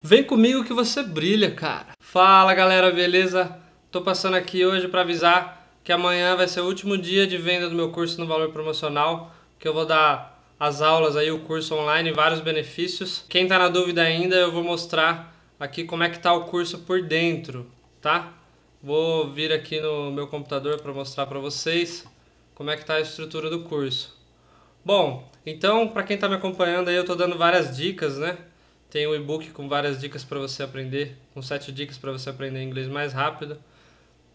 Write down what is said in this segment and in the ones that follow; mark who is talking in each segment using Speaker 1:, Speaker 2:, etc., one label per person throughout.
Speaker 1: Vem comigo que você brilha, cara. Fala, galera, beleza? Tô passando aqui hoje para avisar que amanhã vai ser o último dia de venda do meu curso no valor promocional, que eu vou dar as aulas aí, o curso online, vários benefícios. Quem tá na dúvida ainda, eu vou mostrar aqui como é que tá o curso por dentro, tá? Vou vir aqui no meu computador para mostrar para vocês como é que tá a estrutura do curso. Bom, então, para quem tá me acompanhando aí, eu tô dando várias dicas, né? Tem o um e-book com várias dicas para você aprender, com sete dicas para você aprender inglês mais rápido.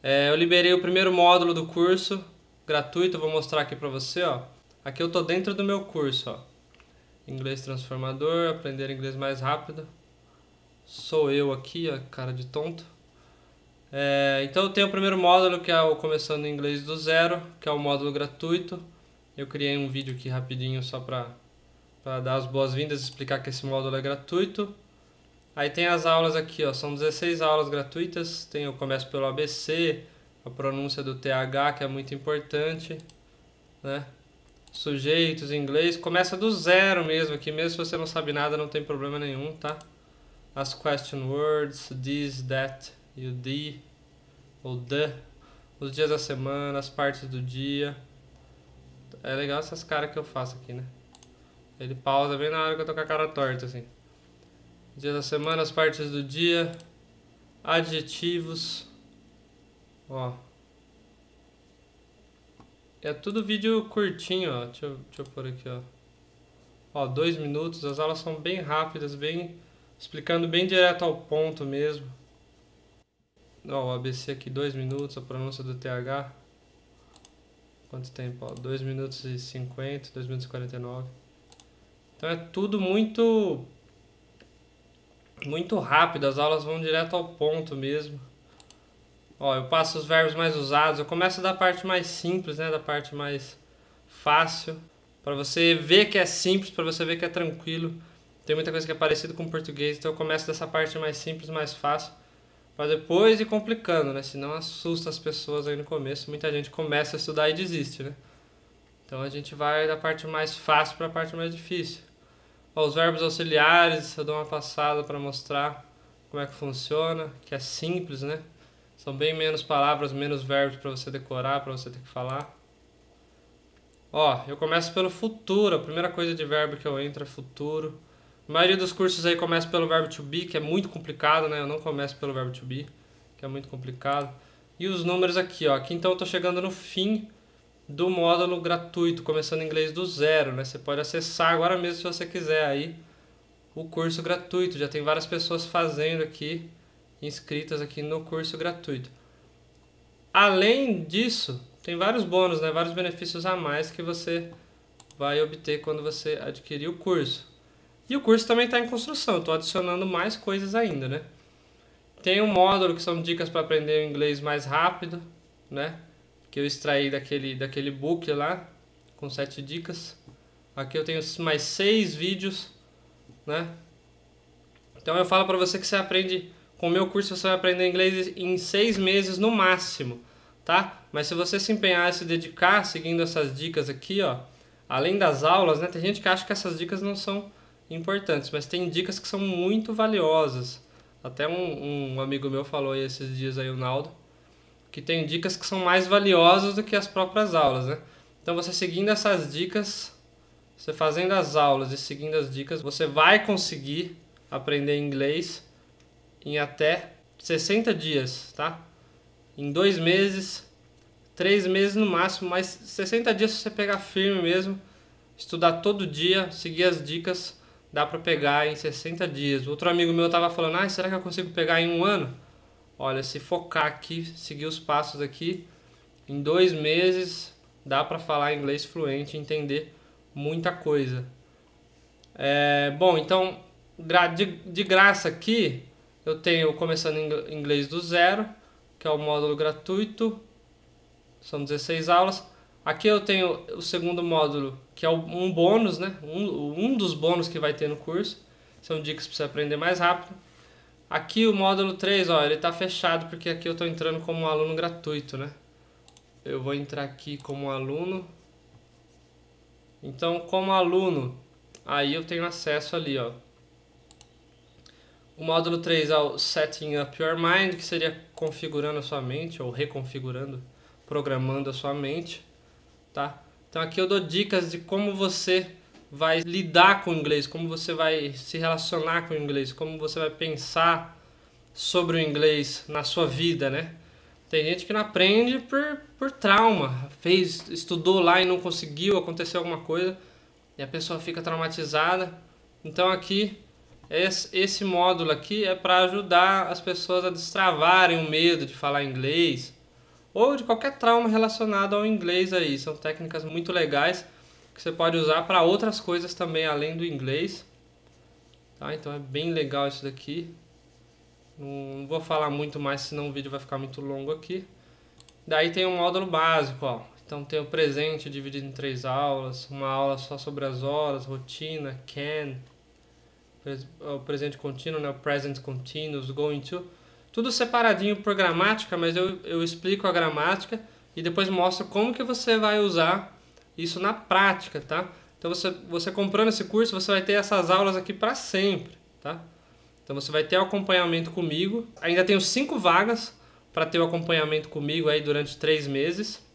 Speaker 1: É, eu liberei o primeiro módulo do curso, gratuito, vou mostrar aqui para você, ó. Aqui eu tô dentro do meu curso, ó. Inglês transformador, aprender inglês mais rápido. Sou eu aqui, ó, cara de tonto. É, então eu tenho o primeiro módulo que é o começando inglês do zero, que é o módulo gratuito. Eu criei um vídeo aqui rapidinho só para para dar as boas-vindas, explicar que esse módulo é gratuito. Aí tem as aulas aqui, ó, são 16 aulas gratuitas. Tem o começo pelo ABC, a pronúncia do TH, que é muito importante, né? Sujeitos inglês, começa do zero mesmo aqui, mesmo se você não sabe nada, não tem problema nenhum, tá? As question words, this, that, e the, ou the, os dias da semana, as partes do dia. É legal essas caras que eu faço aqui, né? Ele pausa bem na hora que eu tô com a cara torta, assim. Dia da semana, as partes do dia, adjetivos. Ó. É tudo vídeo curtinho, ó. Deixa eu, deixa eu pôr aqui, ó. Ó, dois minutos. As aulas são bem rápidas, bem. explicando bem direto ao ponto mesmo. Ó, o ABC aqui, dois minutos, a pronúncia do TH. Quanto tempo? Ó, 2 minutos e 50, 2 minutos e 49. Então é tudo muito muito rápido, as aulas vão direto ao ponto mesmo. Ó, eu passo os verbos mais usados, eu começo da parte mais simples, né, da parte mais fácil, para você ver que é simples, para você ver que é tranquilo. Tem muita coisa que é parecida com o português, então eu começo dessa parte mais simples, mais fácil, para depois ir complicando, né? Senão assusta as pessoas aí no começo. Muita gente começa a estudar e desiste, né? Então a gente vai da parte mais fácil para a parte mais difícil. Os verbos auxiliares, eu dou uma passada para mostrar como é que funciona, que é simples, né? São bem menos palavras, menos verbos para você decorar, para você ter que falar. Ó, eu começo pelo futuro, a primeira coisa de verbo que eu entro é futuro. A maioria dos cursos aí começa pelo verbo to be, que é muito complicado, né? Eu não começo pelo verbo to be, que é muito complicado. E os números aqui, ó. Aqui então eu tô chegando no fim do módulo gratuito, começando inglês do zero, né? Você pode acessar agora mesmo se você quiser aí o curso gratuito. Já tem várias pessoas fazendo aqui, inscritas aqui no curso gratuito. Além disso, tem vários bônus, né? Vários benefícios a mais que você vai obter quando você adquirir o curso. E o curso também está em construção, estou adicionando mais coisas ainda, né? Tem um módulo que são dicas para aprender o inglês mais rápido, né? que eu extraí daquele, daquele book lá, com sete dicas. Aqui eu tenho mais seis vídeos, né? Então eu falo para você que você aprende, com o meu curso você vai aprender inglês em seis meses no máximo, tá? Mas se você se empenhar e se dedicar seguindo essas dicas aqui, ó, além das aulas, né? Tem gente que acha que essas dicas não são importantes, mas tem dicas que são muito valiosas. Até um, um amigo meu falou aí esses dias aí, o Naldo, que tem dicas que são mais valiosas do que as próprias aulas, né? Então você seguindo essas dicas, você fazendo as aulas e seguindo as dicas, você vai conseguir aprender inglês em até 60 dias, tá? Em dois meses, três meses no máximo, mas 60 dias se você pegar firme mesmo, estudar todo dia, seguir as dicas, dá para pegar em 60 dias. Outro amigo meu tava falando, ah, será que eu consigo pegar em um ano? Olha, se focar aqui, seguir os passos aqui, em dois meses dá para falar inglês fluente, entender muita coisa. É, bom, então de, de graça aqui eu tenho começando em inglês do zero, que é o módulo gratuito. São 16 aulas. Aqui eu tenho o segundo módulo, que é um bônus, né? Um, um dos bônus que vai ter no curso. São dicas para você aprender mais rápido. Aqui o módulo 3, ó, ele tá fechado porque aqui eu tô entrando como um aluno gratuito, né? Eu vou entrar aqui como aluno. Então, como aluno, aí eu tenho acesso ali, ó. O módulo 3 é o Setting Up Your Mind, que seria configurando a sua mente, ou reconfigurando, programando a sua mente, tá? Então aqui eu dou dicas de como você vai lidar com o inglês, como você vai se relacionar com o inglês, como você vai pensar sobre o inglês na sua vida, né? Tem gente que não aprende por, por trauma, fez, estudou lá e não conseguiu, aconteceu alguma coisa e a pessoa fica traumatizada. Então aqui esse módulo aqui é para ajudar as pessoas a destravarem o medo de falar inglês ou de qualquer trauma relacionado ao inglês aí. São técnicas muito legais que você pode usar para outras coisas também além do inglês. Tá? Então é bem legal isso daqui. Não vou falar muito mais, senão o vídeo vai ficar muito longo aqui. Daí tem um módulo básico, ó. Então tem o presente dividido em três aulas, uma aula só sobre as horas, rotina, can, é o presente contínuo, né? o present continuous, going to. Tudo separadinho por gramática, mas eu, eu explico a gramática e depois mostro como que você vai usar isso na prática, tá? Então você, você comprando esse curso, você vai ter essas aulas aqui para sempre, tá? Então você vai ter o acompanhamento comigo. Ainda tenho cinco vagas para ter o acompanhamento comigo aí durante três meses,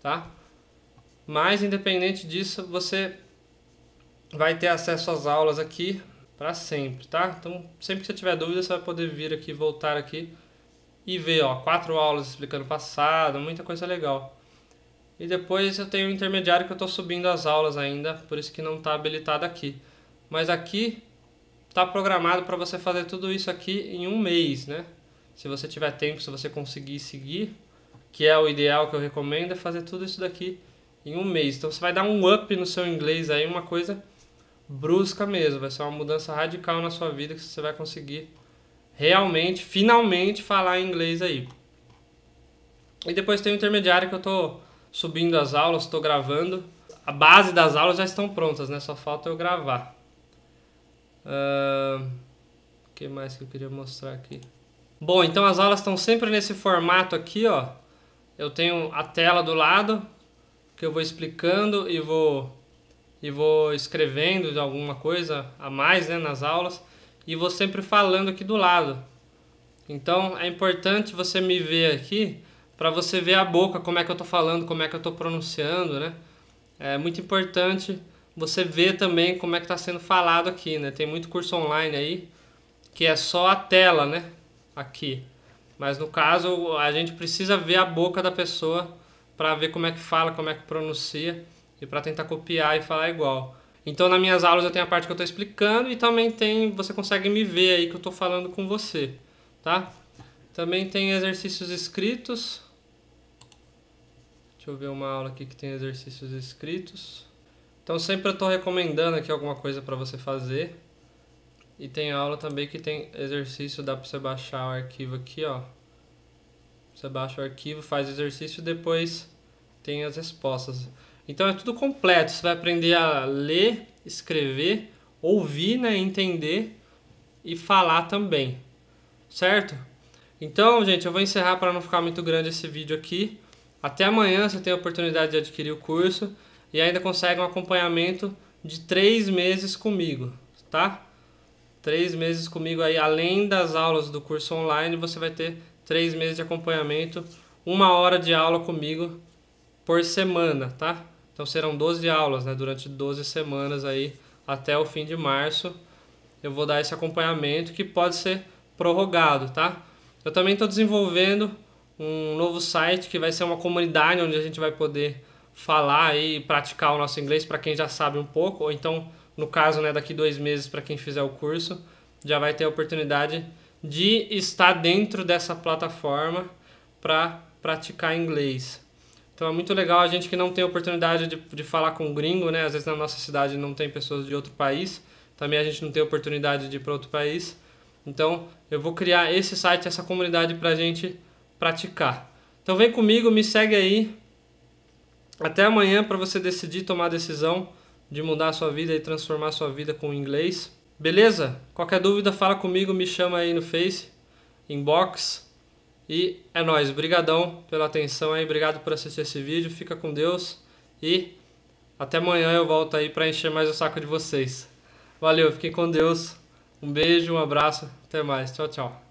Speaker 1: tá? Mas independente disso, você vai ter acesso às aulas aqui para sempre, tá? Então sempre que você tiver dúvida, você vai poder vir aqui, voltar aqui e ver, ó, quatro aulas explicando passado, muita coisa legal. E depois eu tenho o intermediário que eu estou subindo as aulas ainda, por isso que não está habilitado aqui. Mas aqui está programado para você fazer tudo isso aqui em um mês, né? Se você tiver tempo, se você conseguir seguir, que é o ideal que eu recomendo, é fazer tudo isso daqui em um mês. Então você vai dar um up no seu inglês aí, uma coisa brusca mesmo. Vai ser uma mudança radical na sua vida que você vai conseguir realmente, finalmente falar inglês aí. E depois tem o intermediário que eu estou subindo as aulas, estou gravando. A base das aulas já estão prontas, né? Só falta eu gravar. Uh, o que mais que eu queria mostrar aqui? Bom, então as aulas estão sempre nesse formato aqui, ó. Eu tenho a tela do lado, que eu vou explicando e vou, e vou escrevendo de alguma coisa a mais né, nas aulas. E vou sempre falando aqui do lado. Então é importante você me ver aqui para você ver a boca, como é que eu estou falando, como é que eu estou pronunciando, né? É muito importante você ver também como é que está sendo falado aqui, né? Tem muito curso online aí que é só a tela, né? Aqui. Mas no caso, a gente precisa ver a boca da pessoa para ver como é que fala, como é que pronuncia e para tentar copiar e falar igual. Então, nas minhas aulas eu tenho a parte que eu estou explicando e também tem, você consegue me ver aí que eu estou falando com você, tá? Também tem exercícios escritos. Deixa eu ver uma aula aqui que tem exercícios escritos. Então sempre eu estou recomendando aqui alguma coisa para você fazer. E tem aula também que tem exercício, dá para você baixar o arquivo aqui, ó. Você baixa o arquivo, faz o exercício e depois tem as respostas. Então é tudo completo, você vai aprender a ler, escrever, ouvir, né, entender e falar também. Certo? Então, gente, eu vou encerrar para não ficar muito grande esse vídeo aqui. Até amanhã você tem a oportunidade de adquirir o curso e ainda consegue um acompanhamento de três meses comigo, tá? Três meses comigo aí, além das aulas do curso online, você vai ter três meses de acompanhamento, uma hora de aula comigo por semana, tá? Então serão 12 aulas, né? Durante 12 semanas aí, até o fim de março, eu vou dar esse acompanhamento que pode ser prorrogado, tá? Eu também estou desenvolvendo um novo site que vai ser uma comunidade onde a gente vai poder falar e praticar o nosso inglês para quem já sabe um pouco, ou então, no caso, né, daqui dois meses para quem fizer o curso, já vai ter a oportunidade de estar dentro dessa plataforma para praticar inglês. Então é muito legal a gente que não tem oportunidade de, de falar com gringo, né? Às vezes na nossa cidade não tem pessoas de outro país, também a gente não tem oportunidade de ir para outro país. Então eu vou criar esse site, essa comunidade para a gente praticar. Então vem comigo, me segue aí. Até amanhã para você decidir tomar a decisão de mudar a sua vida e transformar a sua vida com o inglês. Beleza? Qualquer dúvida fala comigo, me chama aí no Face, inbox. E é nóis, Obrigadão pela atenção aí, obrigado por assistir esse vídeo, fica com Deus e até amanhã eu volto aí para encher mais o saco de vocês. Valeu, fiquem com Deus. Um beijo, um abraço, até mais. Tchau, tchau.